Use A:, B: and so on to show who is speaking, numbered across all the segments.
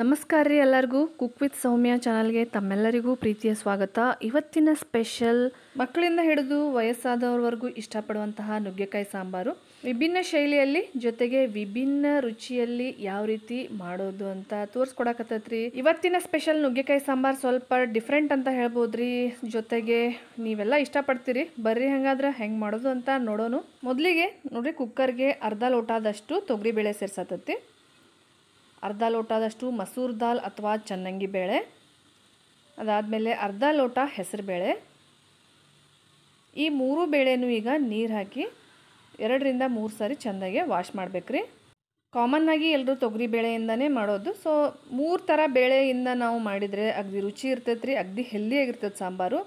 A: ನಮಸ್ಕಾರ ರೀ ಎಲ್ಲರಿಗೂ ಕುಕ್ ವಿತ್ ಸೌಮ್ಯ ಚಾನಲ್ಗೆ ತಮ್ಮೆಲ್ಲರಿಗೂ ಪ್ರೀತಿಯ ಸ್ವಾಗತ ಇವತ್ತಿನ ಸ್ಪೆಷಲ್ ಮಕ್ಕಳಿಂದ ಹಿಡಿದು ವಯಸ್ಸಾದವ್ರವರೆಗೂ ಇಷ್ಟಪಡುವಂತಹ ನುಗ್ಗೆಕಾಯಿ ಸಾಂಬಾರು ವಿಭಿನ್ನ ಶೈಲಿಯಲ್ಲಿ ಜೊತೆಗೆ ವಿಭಿನ್ನ ರುಚಿಯಲ್ಲಿ ಯಾವ ರೀತಿ ಮಾಡೋದು ಅಂತ ತೋರಿಸ್ಕೊಡಕತ್ತೈತ್ರಿ ಇವತ್ತಿನ ಸ್ಪೆಷಲ್ ನುಗ್ಗೆಕಾಯಿ ಸಾಂಬಾರು ಸ್ವಲ್ಪ ಡಿಫ್ರೆಂಟ್ ಅಂತ ಹೇಳ್ಬೋದ್ರಿ ಜೊತೆಗೆ ನೀವೆಲ್ಲ ಇಷ್ಟಪಡ್ತೀರಿ ಬರ್ರಿ ಹಂಗಾದ್ರೆ ಹೆಂಗೆ ಮಾಡೋದು ಅಂತ ನೋಡೋನು ಮೊದಲಿಗೆ ನೋಡ್ರಿ ಕುಕ್ಕರ್ಗೆ ಅರ್ಧ ಲೋಟಾದಷ್ಟು ತೊಗರಿಬೇಳೆ ಸೇರ್ಸತೈತಿ ಅರ್ಧ ಲೋಟದಷ್ಟು ಮಸೂರ್ ದಾಲ್ ಅಥವಾ ಚನ್ನಂಗಿ ಬೇಳೆ ಅದಾದಮೇಲೆ ಅರ್ಧ ಲೋಟ ಬೇಳೆ ಈ ಮೂರು ಬೇಳೆನೂ ಈಗ ನೀರು ಹಾಕಿ ಎರಡರಿಂದ ಮೂರು ಸಾರಿ ಚೆಂದಾಗೆ ವಾಶ್ ಮಾಡಬೇಕ್ರಿ ಕಾಮನ್ನಾಗಿ ಎಲ್ಲರೂ ತೊಗರಿ ಬೇಳೆಯಿಂದನೇ ಮಾಡೋದು ಸೊ ಮೂರು ಥರ ಬೇಳೆಯಿಂದ ನಾವು ಮಾಡಿದರೆ ಅಗದಿ ರುಚಿ ಇರ್ತೈತೆ ರೀ ಅಗದಿ ಹೆಲ್ದಿಯಾಗಿರ್ತದೆ ಸಾಂಬಾರು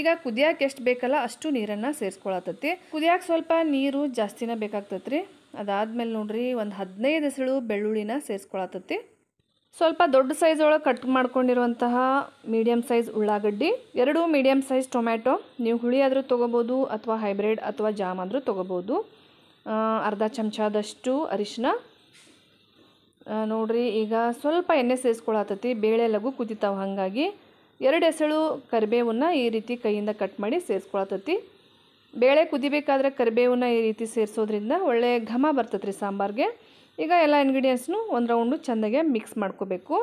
A: ಈಗ ಕುದಿಯೋಕೆ ಎಷ್ಟು ಬೇಕಲ್ಲ ಅಷ್ಟು ನೀರನ್ನು ಸೇರಿಸ್ಕೊಳತ್ತೈತಿ ಕುದಿಯೋಕೆ ಸ್ವಲ್ಪ ನೀರು ಜಾಸ್ತಿನೇ ಬೇಕಾಗ್ತೈತೆ ಅದಾದಮೇಲೆ ನೋಡ್ರಿ ಒಂದು ಹದಿನೈದು ಎಸಳು ಬೆಳ್ಳುಳ್ಳಿನ ಸೇರಿಸ್ಕೊಳತತ್ತಿ ಸ್ವಲ್ಪ ದೊಡ್ಡ ಸೈಜ್ ಒಳಗೆ ಕಟ್ ಮಾಡ್ಕೊಂಡಿರುವಂತಹ ಮೀಡಿಯಮ್ ಸೈಜ್ ಉಳ್ಳಾಗಡ್ಡಿ ಎರಡು ಮೀಡಿಯಮ್ ಸೈಜ್ ಟೊಮ್ಯಾಟೊ ನೀವು ಹುಳಿ ಆದರೂ ತೊಗೋಬೋದು ಅಥವಾ ಹೈಬ್ರಿಡ್ ಅಥವಾ ಜಾಮ್ ಆದರೂ ತೊಗೋಬೋದು ಅರ್ಧ ಚಮಚದಷ್ಟು ಅರಿಶಿನ ನೋಡ್ರಿ ಈಗ ಸ್ವಲ್ಪ ಎಣ್ಣೆ ಸೇರಿಸ್ಕೊಳತೈತಿ ಬೇಳೆ ಲಗು ಕುದಿತಾವೆ ಹಾಗಾಗಿ ಎರಡು ಎಸಳು ಕರಿಬೇವನ್ನು ಈ ರೀತಿ ಕೈಯಿಂದ ಕಟ್ ಮಾಡಿ ಸೇರಿಸ್ಕೊಳತೈತಿ ಬೇಳೆ ಕುದಿಬೇಕಾದ್ರೆ ಕರಿಬೇವನ್ನ ಈ ರೀತಿ ಸೇರಿಸೋದ್ರಿಂದ ಒಳ್ಳೆಯ ಘಮ ರೀ ಸಾಂಬಾರಿಗೆ ಈಗ ಎಲ್ಲ ಇಂಗ್ರೀಡಿಯೆಂಟ್ಸ್ನು ಒಂದು ರೌಂಡು ಚೆಂದಾಗೆ ಮಿಕ್ಸ್ ಮಾಡ್ಕೋಬೇಕು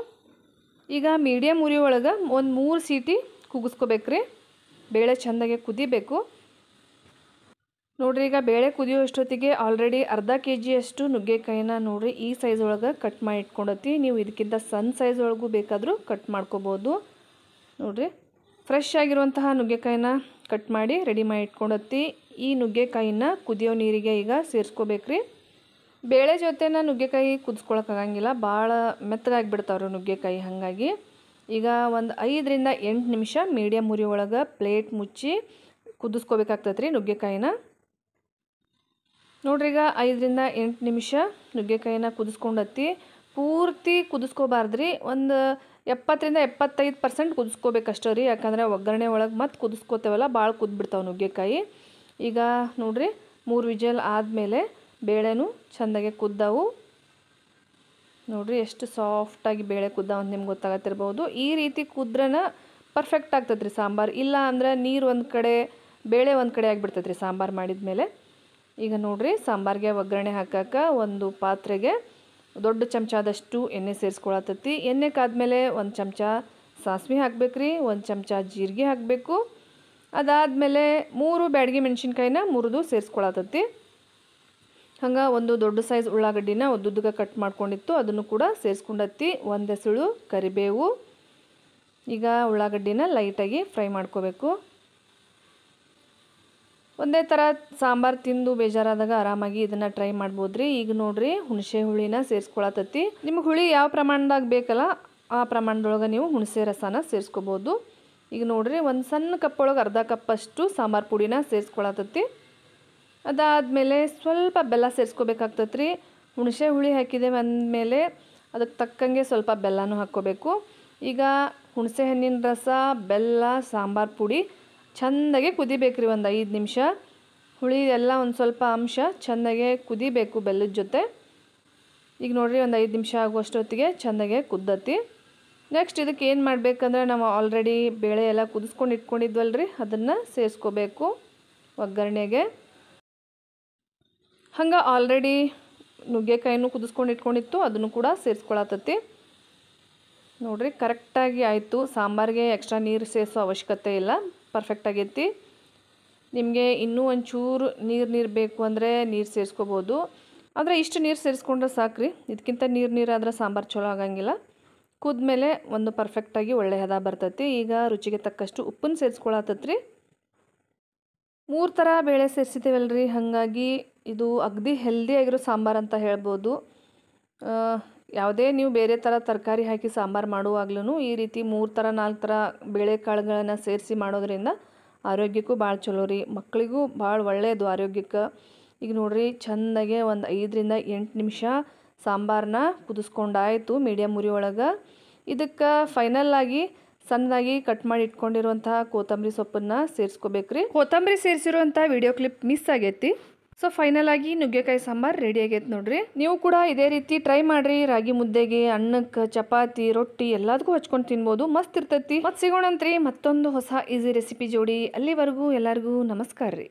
A: ಈಗ ಮೀಡಿಯಮ್ ಉರಿ ಒಳಗೆ ಒಂದು ಮೂರು ಸೀಟಿ ಕುಗಿಸ್ಕೋಬೇಕ್ರಿ ಬೇಳೆ ಚೆಂದಾಗೆ ಕುದಿಬೇಕು ನೋಡಿರಿ ಈಗ ಬೇಳೆ ಕುದಿಯೋ ಅಷ್ಟೊತ್ತಿಗೆ ಆಲ್ರೆಡಿ ಅರ್ಧ ಕೆ ಜಿಯಷ್ಟು ನುಗ್ಗೆಕಾಯಿನ ನೋಡಿರಿ ಈ ಸೈಜ್ ಒಳಗೆ ಕಟ್ ಮಾಡಿ ಇಟ್ಕೊಂಡತಿ ನೀವು ಇದಕ್ಕಿಂತ ಸಣ್ಣ ಸೈಜ್ ಒಳಗೂ ಬೇಕಾದರೂ ಕಟ್ ಮಾಡ್ಕೋಬೋದು ನೋಡಿರಿ ಫ್ರೆಶ್ ಆಗಿರುವಂತಹ ನುಗ್ಗೆಕಾಯಿನ ಕಟ್ ಮಾಡಿ ರೆಡಿ ಮಾಡಿ ಇಟ್ಕೊಂಡತ್ತಿ ಈ ನುಗ್ಗೆಕಾಯಿನ ಕುದಿಯೋ ನೀರಿಗೆ ಈಗ ಸೇರಿಸ್ಕೋಬೇಕ್ರಿ ಬೇಳೆ ಜೊತೆನ ನುಗ್ಗೆಕಾಯಿ ಕುದಿಸ್ಕೊಳಕ್ಕಾಗಂಗಿಲ್ಲ ಭಾಳ ಮೆತ್ತಗಾಗಿಬಿಡ್ತಾವ್ರಿ ನುಗ್ಗೆಕಾಯಿ ಹಾಗಾಗಿ ಈಗ ಒಂದು ಐದರಿಂದ ಎಂಟು ನಿಮಿಷ ಮೀಡಿಯಂ ಉರಿ ಒಳಗೆ ಪ್ಲೇಟ್ ಮುಚ್ಚಿ ಕುದಿಸ್ಕೋಬೇಕಾಗ್ತೈತೆ ರೀ ನುಗ್ಗೆಕಾಯಿನ ನೋಡ್ರಿ ಈಗ ಐದರಿಂದ ಎಂಟು ನಿಮಿಷ ನುಗ್ಗೆಕಾಯಿನ ಕುದಿಸ್ಕೊಂಡತ್ತಿ ಪೂರ್ತಿ ಕುದಿಸ್ಕೋಬಾರ್ದು ರೀ ಒಂದು ಎಪ್ಪತ್ತರಿಂದ ಎಪ್ಪತ್ತೈದು ಪರ್ಸೆಂಟ್ ಕುದಿಸ್ಕೋಬೇಕಷ್ಟೇ ರೀ ಯಾಕಂದರೆ ಒಗ್ಗರಣೆ ಒಳಗೆ ಮತ್ತೆ ಕುದಿಸ್ಕೋತೇವಲ್ಲ ಭಾಳ ಕುದ್ಬಿಡ್ತಾವೆ ನುಗ್ಗೆಕಾಯಿ ಈಗ ನೋಡಿರಿ ಮೂರು ವಿಜಲ್ ಆದಮೇಲೆ ಬೇಳೆನೂ ಚೆಂದಾಗೆ ಕುದ್ದಾವು ನೋಡಿರಿ ಎಷ್ಟು ಸಾಫ್ಟಾಗಿ ಬೇಳೆ ಕುದ್ದಾವ ಅಂತ ನಿಮ್ಗೆ ಗೊತ್ತಾಗತ್ತಿರ್ಬೋದು ಈ ರೀತಿ ಕುದ್ರನ ಪರ್ಫೆಕ್ಟ್ ಆಗ್ತದೆ ರೀ ಸಾಂಬಾರು ಇಲ್ಲ ಅಂದ್ರೆ ನೀರು ಒಂದು ಕಡೆ ಬೇಳೆ ಒಂದು ಕಡೆ ಆಗಿಬಿಡ್ತದ್ರಿ ರೀ ಸಾಂಬಾರು ಮಾಡಿದ ಮೇಲೆ ಈಗ ನೋಡಿರಿ ಸಾಂಬಾರಿಗೆ ಒಗ್ಗರಣೆ ಹಾಕಕ್ಕೆ ಒಂದು ಪಾತ್ರೆಗೆ ದೊಡ್ಡ ಚಮಚದಷ್ಟು ಎಣ್ಣೆ ಸೇರಿಸ್ಕೊಳತ್ತೈತಿ ಎಣ್ಣೆ ಕಾದ್ಮೇಲೆ ಒಂದು ಚಮಚ ಸಾಸಿವೆ ರೀ ಒಂದು ಚಮಚ ಜೀರಿಗೆ ಹಾಕಬೇಕು ಅದಾದಮೇಲೆ ಮೂರು ಬ್ಯಾಡಗಿ ಮೆಣಸಿನ್ಕಾಯಿನ ಮುರಿದು ಸೇರಿಸ್ಕೊಳತ್ತತಿ ಹಂಗೆ ಒಂದು ದೊಡ್ಡ ಸೈಜ್ ಉಳ್ಳಾಗಡ್ಡಿನ ಉದ್ದುದ್ದಗೆ ಕಟ್ ಮಾಡ್ಕೊಂಡಿತ್ತು ಅದನ್ನು ಕೂಡ ಸೇರಿಸ್ಕೊಂಡತ್ತಿ ಒಂದು ಹೆಸಳು ಕರಿಬೇವು ಈಗ ಉಳ್ಳಾಗಡ್ಡಿನ ಲೈಟಾಗಿ ಫ್ರೈ ಮಾಡ್ಕೋಬೇಕು ಒಂದೇ ಥರ ಸಾಂಬಾರು ತಿಂದು ಬೇಜಾರಾದಾಗ ಆರಾಮಾಗಿ ಇದನ್ನು ಟ್ರೈ ಮಾಡ್ಬೋದು ರೀ ಈಗ ನೋಡ್ರಿ ಹುಣಸೆ ಹುಳಿನ ಸೇರಿಸ್ಕೊಳತೈತಿ ನಿಮ್ಗೆ ಹುಳಿ ಯಾವ ಪ್ರಮಾಣದಾಗ ಬೇಕಲ್ಲ ಆ ಪ್ರಮಾಣದೊಳಗೆ ನೀವು ಹುಣಸೆ ರಸನ ಸೇರಿಸ್ಕೋಬೋದು ಈಗ ನೋಡ್ರಿ ಒಂದು ಸಣ್ಣ ಕಪ್ಪೊಳಗೆ ಅರ್ಧ ಕಪ್ಪಷ್ಟು ಸಾಂಬಾರು ಪುಡಿನ ಸೇರಿಸ್ಕೊಳತೈತಿ ಅದಾದಮೇಲೆ ಸ್ವಲ್ಪ ಬೆಲ್ಲ ಸೇರಿಸ್ಕೋಬೇಕಾಗ್ತತ್ರಿ ರೀ ಹುಣಸೆ ಹುಳಿ ಹಾಕಿದ್ದೇವೆ ಅಂದಮೇಲೆ ಅದಕ್ಕೆ ತಕ್ಕಂಗೆ ಸ್ವಲ್ಪ ಬೆಲ್ಲನೂ ಹಾಕ್ಕೋಬೇಕು ಈಗ ಹುಣಸೆ ಹಣ್ಣಿನ ರಸ ಬೆಲ್ಲ ಸಾಂಬಾರು ಪುಡಿ ಚೆಂದಾಗೆ ಕುದಿಬೇಕು ರೀ ಒಂದು ಐದು ನಿಮಿಷ ಹುಳಿ ಎಲ್ಲ ಒಂದು ಸ್ವಲ್ಪ ಅಂಶ ಚೆಂದಾಗೆ ಕುದಿಬೇಕು ಬೆಲ್ಲದ ಜೊತೆ ಈಗ ನೋಡಿರಿ ಒಂದು ಐದು ನಿಮಿಷ ಆಗುವಷ್ಟೊತ್ತಿಗೆ ಚೆಂದಾಗೆ ಕುದ್ದತಿ ನೆಕ್ಸ್ಟ್ ಇದಕ್ಕೆ ಏನು ಮಾಡಬೇಕಂದ್ರೆ ನಾವು ಆಲ್ರೆಡಿ ಬೇಳೆ ಎಲ್ಲ ಕುದಿಸ್ಕೊಂಡು ಇಟ್ಕೊಂಡಿದ್ವಲ್ರಿ ಅದನ್ನು ಸೇರಿಸ್ಕೋಬೇಕು ಒಗ್ಗರಣೆಗೆ ಹಂಗೆ ಆಲ್ರೆಡಿ ನುಗ್ಗೆಕಾಯಿನೂ ಕುದಿಸ್ಕೊಂಡು ಇಟ್ಕೊಂಡಿತ್ತು ಅದನ್ನು ಕೂಡ ಸೇರಿಸ್ಕೊಳತ್ತತಿ ನೋಡಿರಿ ಕರೆಕ್ಟಾಗಿ ಆಯಿತು ಸಾಂಬಾರಿಗೆ ಎಕ್ಸ್ಟ್ರಾ ನೀರು ಸೇರಿಸೋ ಅವಶ್ಯಕತೆ ಇಲ್ಲ ಪರ್ಫೆಕ್ಟ್ ಆಗೈತಿ ನಿಮಗೆ ಇನ್ನೂ ಒಂಚೂರು ನೀರು ನೀರು ಬೇಕು ಅಂದರೆ ನೀರು ಸೇರಿಸ್ಕೋಬೋದು ಆದರೆ ಇಷ್ಟು ನೀರು ಸೇರಿಸ್ಕೊಂಡ್ರೆ ಸಾಕ್ರಿ ಇದಕ್ಕಿಂತ ನೀರು ನೀರಾದರೆ ಸಾಂಬಾರು ಚಲೋ ಆಗಂಗಿಲ್ಲ ಕುದ್ಮೇಲೆ ಒಂದು ಪರ್ಫೆಕ್ಟಾಗಿ ಒಳ್ಳೆಯ ಹದ ಬರ್ತೈತಿ ಈಗ ರುಚಿಗೆ ತಕ್ಕಷ್ಟು ಉಪ್ಪನ್ನು ಸೇರಿಸ್ಕೊಳತ್ತತ್ರಿ ಮೂರು ಥರ ಬೇಳೆ ಸೇರಿಸಿದ್ದೇವಲ್ರಿ ಹಾಗಾಗಿ ಇದು ಅಗದಿ ಹೆಲ್ದಿ ಆಗಿರೋ ಸಾಂಬಾರು ಅಂತ ಹೇಳ್ಬೋದು ಯಾವುದೇ ನೀವು ಬೇರೆ ಥರ ತರಕಾರಿ ಹಾಕಿ ಸಾಂಬಾರು ಮಾಡುವಾಗ್ಲೂ ಈ ರೀತಿ ಮೂರು ಥರ ನಾಲ್ಕು ಥರ ಬೇಳೆಕಾಳುಗಳನ್ನು ಸೇರಿಸಿ ಮಾಡೋದ್ರಿಂದ ಆರೋಗ್ಯಕ್ಕೂ ಭಾಳ ಚಲೋ ರೀ ಮಕ್ಕಳಿಗೂ ಭಾಳ ಒಳ್ಳೆಯದು ಆರೋಗ್ಯಕ್ಕೆ ಈಗ ನೋಡ್ರಿ ಚೆಂದಾಗೆ ಒಂದು ಐದರಿಂದ ಎಂಟು ನಿಮಿಷ ಸಾಂಬಾರನ್ನ ಕುದಿಸ್ಕೊಂಡಾಯಿತು ಮೀಡಿಯಮ್ ಉರಿ ಒಳಗೆ ಇದಕ್ಕೆ ಫೈನಲ್ ಆಗಿ ಸಣ್ಣದಾಗಿ ಕಟ್ ಮಾಡಿ ಇಟ್ಕೊಂಡಿರುವಂಥ ಕೊತ್ತಂಬರಿ ಸೊಪ್ಪನ್ನು ಸೇರಿಸ್ಕೋಬೇಕ್ರಿ ಕೊತ್ತಂಬರಿ ಸೇರಿಸಿರುವಂಥ ವಿಡಿಯೋ ಕ್ಲಿಪ್ ಮಿಸ್ ಆಗೈತಿ ಸೊ ಫೈನಲ್ ಆಗಿ ನುಗ್ಗೆಕಾಯಿ ಸಾಂಬಾರು ರೆಡಿ ಆಗೈತೆ ನೋಡ್ರಿ ನೀವು ಕೂಡ ಇದೇ ರೀತಿ ಟ್ರೈ ಮಾಡ್ರಿ ರಾಗಿ ಮುದ್ದೆಗೆ ಅನ್ನಕ್ಕೆ ಚಪಾತಿ ರೊಟ್ಟಿ ಎಲ್ಲದಕ್ಕೂ ಹಚ್ಕೊಂಡು ತಿನ್ಬೋದು ಮಸ್ತ್ ಇರ್ತೈತಿ ಮತ್ತೆ ಸಿಗೋಣಂತ್ರಿ ಮತ್ತೊಂದು ಹೊಸ ಈಸಿ ರೆಸಿಪಿ ಜೋಡಿ ಅಲ್ಲಿವರೆಗೂ ಎಲ್ಲರಿಗೂ ನಮಸ್ಕಾರ ರೀ